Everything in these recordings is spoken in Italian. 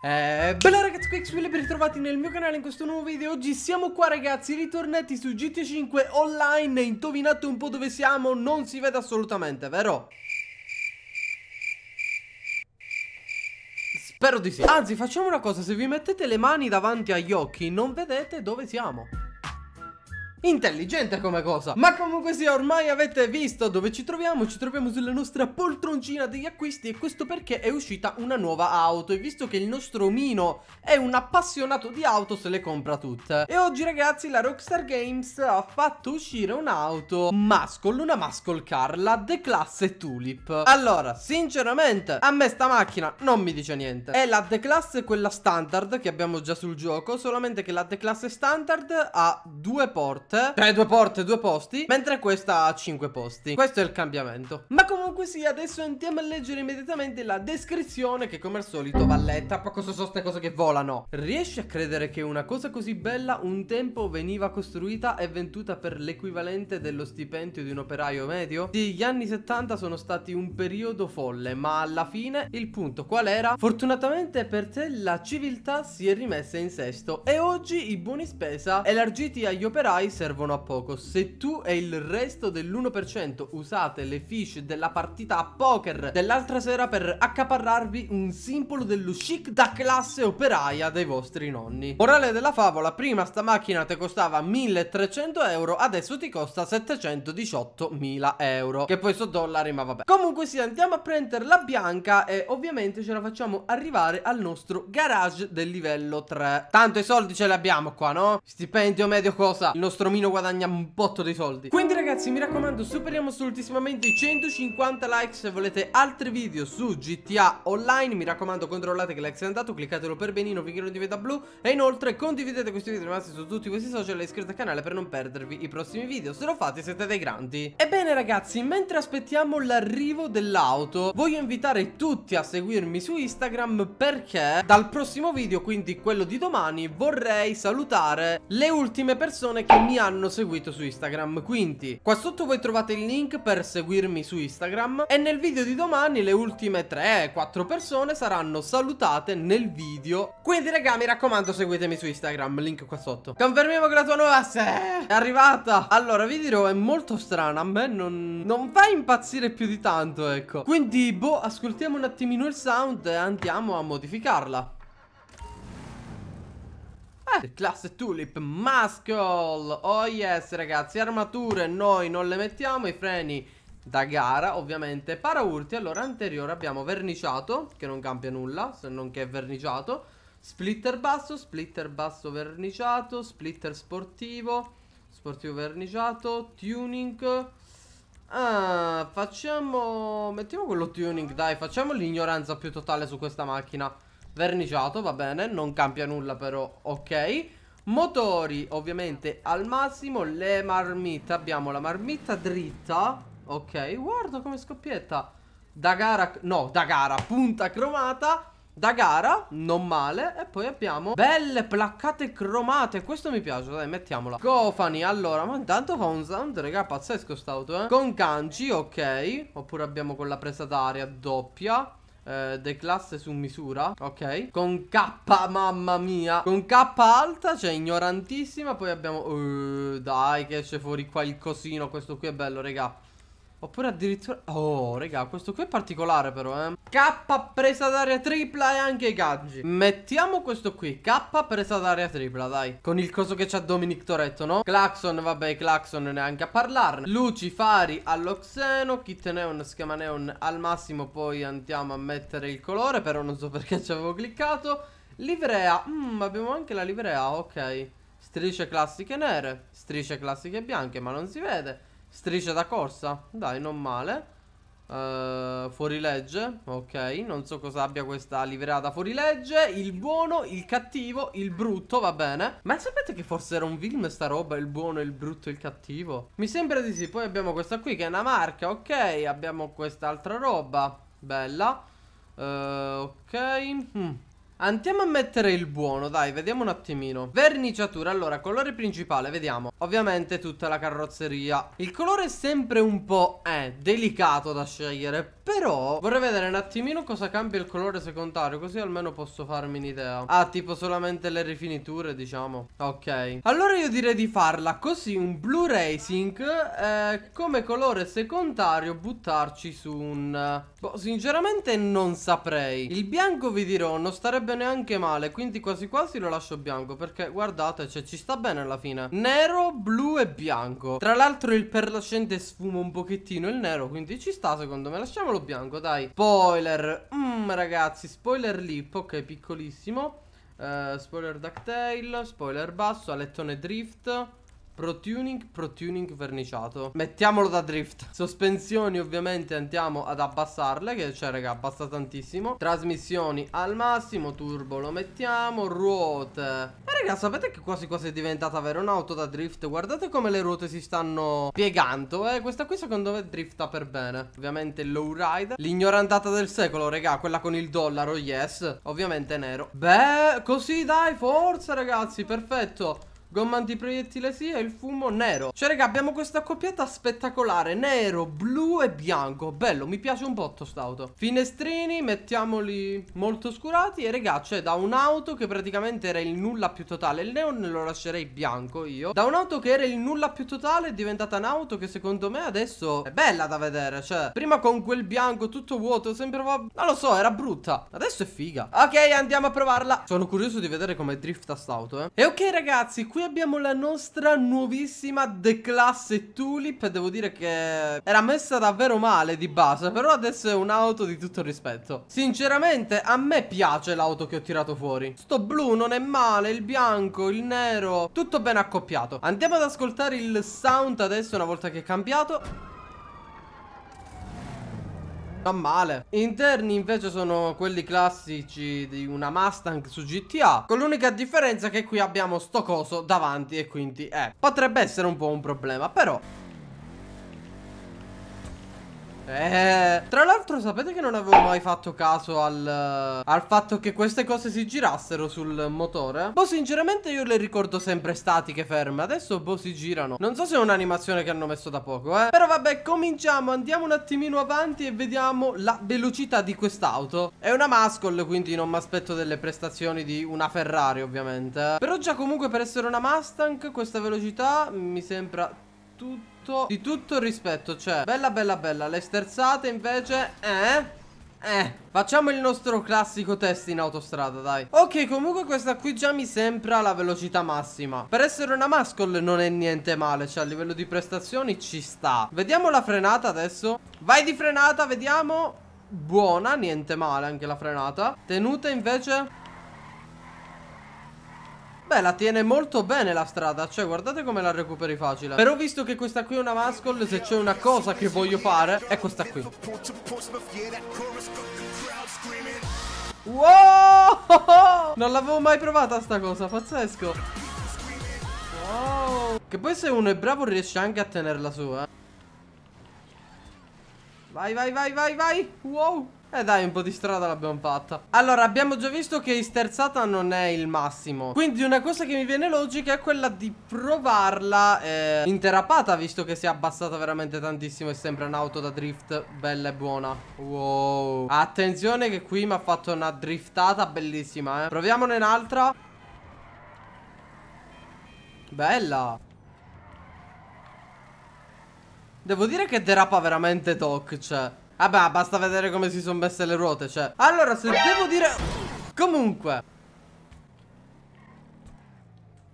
Eh, bella ragazzi, qui XWL ben ritrovati nel mio canale in questo nuovo video Oggi siamo qua ragazzi, ritornati su GTA 5 online Indovinate un po' dove siamo, non si vede assolutamente, vero? Spero di sì Anzi, facciamo una cosa, se vi mettete le mani davanti agli occhi non vedete dove siamo Intelligente come cosa Ma comunque sia ormai avete visto dove ci troviamo Ci troviamo sulla nostra poltroncina degli acquisti E questo perché è uscita una nuova auto E visto che il nostro omino è un appassionato di auto se le compra tutte E oggi ragazzi la Rockstar Games ha fatto uscire un'auto Muscle, una Muscle Car La The Class Tulip Allora sinceramente a me sta macchina non mi dice niente È la The Class quella standard che abbiamo già sul gioco Solamente che la The Class standard ha due porte slot, cioè due porte, due posti, mentre questa ha 5 posti. Questo è il cambiamento. Ma comunque sì, adesso andiamo a leggere immediatamente la descrizione che come al solito va letta. Ma cosa sono queste cose che volano? Riesci a credere che una cosa così bella un tempo veniva costruita e venduta per l'equivalente dello stipendio di un operaio medio? Sì, gli anni 70 sono stati un periodo folle, ma alla fine il punto qual era? Fortunatamente per te la civiltà si è rimessa in sesto e oggi i buoni spesa elargiti agli operai servono a poco. Se tu e il resto dell'1% usate le fish della partita a poker dell'altra sera per accaparrarvi un simbolo dello chic da classe operaia dei vostri nonni. Morale della favola, prima sta macchina ti costava 1300 euro, adesso ti costa 718.000 euro. Che poi sono dollari, ma vabbè. Comunque sì, andiamo a prendere la bianca e ovviamente ce la facciamo arrivare al nostro garage del livello 3. Tanto i soldi ce li abbiamo qua, no? Stipendio medio cosa? Il nostro Romino guadagna un botto dei soldi Quindi ragazzi mi raccomando superiamo assolutissimamente i 150 like Se volete altri video su GTA Online Mi raccomando controllate che like sia andato Cliccatelo per benino finché non diventa blu E inoltre condividete questi video rimasti su tutti questi social E iscrivetevi al canale per non perdervi i prossimi video Se lo fate siete dei grandi Ebbene ragazzi mentre aspettiamo l'arrivo dell'auto Voglio invitare tutti a seguirmi su Instagram Perché dal prossimo video quindi quello di domani Vorrei salutare le ultime persone che mi hanno seguito su Instagram Quindi qua sotto voi trovate il link per seguirmi su Instagram E nel video di domani le ultime 3-4 persone saranno salutate nel video Quindi raga mi raccomando seguitemi su Instagram, link qua sotto Confermiamo che la tua nuova se è arrivata Allora vi dirò è molto strana, a me non, non fa impazzire più di tanto ecco Quindi boh ascoltiamo un attimino il sound e andiamo a modificarla eh, classe Tulip Muscle Oh yes ragazzi Armature noi non le mettiamo I freni da gara ovviamente Paraurti allora anteriore abbiamo verniciato Che non cambia nulla se non che è verniciato Splitter basso Splitter basso verniciato Splitter sportivo Sportivo verniciato Tuning Ah facciamo Mettiamo quello tuning dai Facciamo l'ignoranza più totale su questa macchina verniciato, va bene, non cambia nulla però, ok Motori ovviamente al massimo, le marmitte, abbiamo la marmitta dritta Ok, guarda come scoppietta Da gara, no, da gara, punta cromata da gara, non male E poi abbiamo belle placcate cromate Questo mi piace, dai, mettiamola Cofani, allora, ma intanto fa un sound, raga, pazzesco st'auto, eh Con ganci, ok Oppure abbiamo con la presa d'aria doppia eh, declasse su misura Ok Con K mamma mia Con K alta cioè ignorantissima Poi abbiamo uh, Dai che esce fuori qua il cosino Questo qui è bello raga Oppure addirittura... Oh, raga, questo qui è particolare però, eh. K presa d'aria tripla e anche i gaggi. Mettiamo questo qui, K presa d'aria tripla, dai. Con il coso che c'ha Dominic Toretto, no? Claxon, vabbè, Claxon neanche a parlarne. Luci, fari all'oxeno, kit neon, schema neon al massimo. Poi andiamo a mettere il colore, però non so perché ci avevo cliccato. Livrea, Mmm, abbiamo anche la livrea, ok. Strisce classiche nere, strisce classiche bianche, ma non si vede. Striscia da corsa Dai non male Uh, fuorilegge, ok. Non so cosa abbia questa liverata fuorilegge. Il buono, il cattivo, il brutto, va bene. Ma sapete che forse era un film sta roba? Il buono, il brutto, il cattivo? Mi sembra di sì. Poi abbiamo questa qui che è una marca, ok. Abbiamo quest'altra roba, bella. Uh, ok. Hmm. Andiamo a mettere il buono, dai, vediamo un attimino Verniciatura, allora, colore principale, vediamo Ovviamente tutta la carrozzeria Il colore è sempre un po', eh, delicato da scegliere però vorrei vedere un attimino cosa cambia il colore secondario Così almeno posso farmi un'idea Ah tipo solamente le rifiniture diciamo Ok Allora io direi di farla così un blu racing eh, Come colore secondario buttarci su un Boh sinceramente non saprei Il bianco vi dirò non starebbe neanche male Quindi quasi quasi lo lascio bianco Perché guardate cioè ci sta bene alla fine Nero, blu e bianco Tra l'altro il perlascente sfuma un pochettino il nero Quindi ci sta secondo me Lasciamolo Solo bianco, dai. Spoiler. Mmm, ragazzi, spoiler lip. Ok, piccolissimo. Uh, spoiler ducktail, spoiler basso, alettone drift. Protuning, protuning verniciato Mettiamolo da drift Sospensioni ovviamente andiamo ad abbassarle Che cioè raga abbassa tantissimo Trasmissioni al massimo Turbo lo mettiamo Ruote Ma raga sapete che quasi quasi è diventata vera un'auto da drift Guardate come le ruote si stanno piegando eh? Questa qui secondo me drifta per bene Ovviamente low ride L'ignorantata del secolo raga Quella con il dollaro yes Ovviamente nero Beh così dai forza ragazzi Perfetto Gomma antiproiettile sì e il fumo nero Cioè raga abbiamo questa coppietta spettacolare Nero, blu e bianco Bello mi piace un botto st'auto Finestrini mettiamoli molto scurati E raga cioè da un'auto che praticamente era il nulla più totale Il neon lo lascerei bianco io Da un'auto che era il nulla più totale è diventata un'auto che secondo me adesso è bella da vedere Cioè prima con quel bianco tutto vuoto sembrava Non lo so era brutta Adesso è figa Ok andiamo a provarla Sono curioso di vedere come drifta st'auto eh E ok ragazzi qui qui abbiamo la nostra nuovissima The Class Tulip Devo dire che era messa davvero male di base Però adesso è un'auto di tutto rispetto Sinceramente a me piace l'auto che ho tirato fuori Sto blu non è male, il bianco, il nero Tutto ben accoppiato Andiamo ad ascoltare il sound adesso una volta che è cambiato tan male Interni invece sono quelli classici di una Mustang su GTA Con l'unica differenza che qui abbiamo sto coso davanti e quindi eh Potrebbe essere un po' un problema però eh, tra l'altro sapete che non avevo mai fatto caso al, al fatto che queste cose si girassero sul motore? Boh, sinceramente io le ricordo sempre statiche ferme, adesso boh si girano. Non so se è un'animazione che hanno messo da poco, eh. Però vabbè, cominciamo, andiamo un attimino avanti e vediamo la velocità di quest'auto. È una Mascol, quindi non mi aspetto delle prestazioni di una Ferrari ovviamente. Però già comunque per essere una Mustang questa velocità mi sembra tutto Di tutto rispetto Cioè Bella bella bella Le sterzate invece Eh eh, facciamo il nostro classico test in autostrada, dai Ok, comunque questa qui già mi sembra la velocità massima Per essere una mascol non è niente male Cioè, a livello di prestazioni ci sta Vediamo la frenata adesso Vai di frenata, vediamo Buona, niente male anche la frenata Tenuta invece Beh, la tiene molto bene la strada, cioè guardate come la recuperi facile. Però visto che questa qui è una mascol, se c'è una cosa che voglio fare, è questa qui. Wow! Non l'avevo mai provata sta cosa, pazzesco. Wow! Che poi se uno è bravo riesce anche a tenerla su, eh. Vai, vai, vai, vai, vai! Wow! Eh dai, un po' di strada l'abbiamo fatta. Allora, abbiamo già visto che sterzata non è il massimo. Quindi una cosa che mi viene logica è quella di provarla eh, in visto che si è abbassata veramente tantissimo e sembra un'auto da drift bella e buona. Wow. Attenzione che qui mi ha fatto una driftata bellissima, eh. Proviamone un'altra. Bella. Devo dire che derapa veramente toc, cioè. Vabbè, basta vedere come si sono messe le ruote, cioè. Allora, se devo dire... Comunque...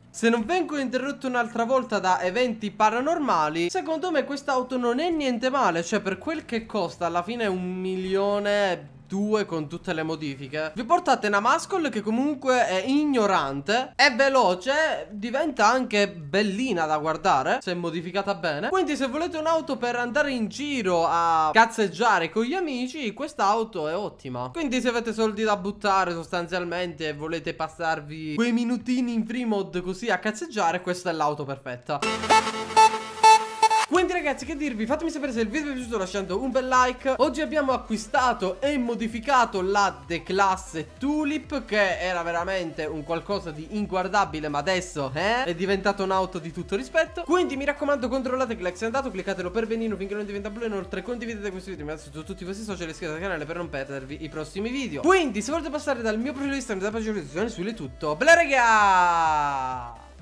Se non vengo interrotto un'altra volta da eventi paranormali, secondo me quest'auto non è niente male. Cioè, per quel che costa, alla fine è un milione 2 con tutte le modifiche Vi portate una mascol che comunque è ignorante È veloce Diventa anche bellina da guardare Se modificata bene Quindi se volete un'auto per andare in giro a cazzeggiare con gli amici Questa auto è ottima Quindi se avete soldi da buttare sostanzialmente E volete passarvi quei minutini in free mod così a cazzeggiare Questa è l'auto perfetta quindi ragazzi che dirvi fatemi sapere se il video vi è piaciuto lasciando un bel like Oggi abbiamo acquistato e modificato la The Class Tulip Che era veramente un qualcosa di inguardabile ma adesso eh, è diventato un'auto di tutto rispetto Quindi mi raccomando controllate che l'ex è andato Cliccatelo per benino finché non diventa blu Inoltre condividete questo video mi su tutti i vostri social e iscrivetevi al canale per non perdervi i prossimi video Quindi se volete passare dal mio profilo Instagram da pagina di sulle tutto Bella raga!